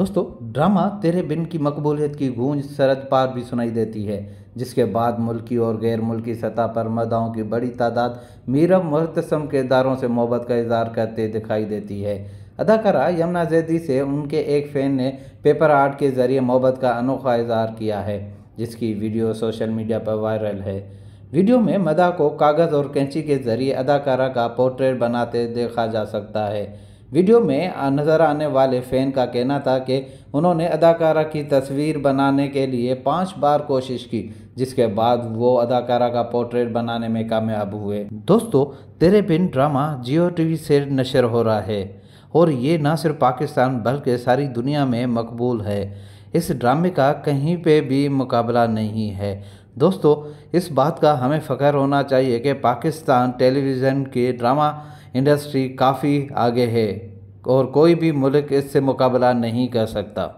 दोस्तों ड्रामा तेरे बिन की मकबूलियत की गूंज सरद पार भी सुनाई देती है जिसके बाद मुल्की और गैर मुल्की सतह पर मदाओं की बड़ी तादाद मीरा मुहतसम किरदारों से मोहब्बत का इजहार करते दिखाई देती है अदाकारा यमुना जैदी से उनके एक फ़ैन ने पेपर आर्ट के ज़रिए मोहब्बत का अनोखा इजहार किया है जिसकी वीडियो सोशल मीडिया पर वायरल है वीडियो में मदा को कागज़ और कैंची के ज़रिए अदाकारा का पोर्ट्रेट बनाते देखा जा सकता है वीडियो में नज़र आने वाले फ़ैन का कहना था कि उन्होंने अदाकारा की तस्वीर बनाने के लिए पाँच बार कोशिश की जिसके बाद वो अदाकारा का पोर्ट्रेट बनाने में कामयाब हुए दोस्तों तेरे बिन ड्रामा जियो टीवी से नशर हो रहा है और ये ना सिर्फ पाकिस्तान बल्कि सारी दुनिया में मकबूल है इस ड्रामे का कहीं पे भी मुकाबला नहीं है दोस्तों इस बात का हमें फ़ख्र होना चाहिए कि पाकिस्तान टेलीविज़न के ड्रामा इंडस्ट्री काफ़ी आगे है और कोई भी मुल्क इससे मुकाबला नहीं कर सकता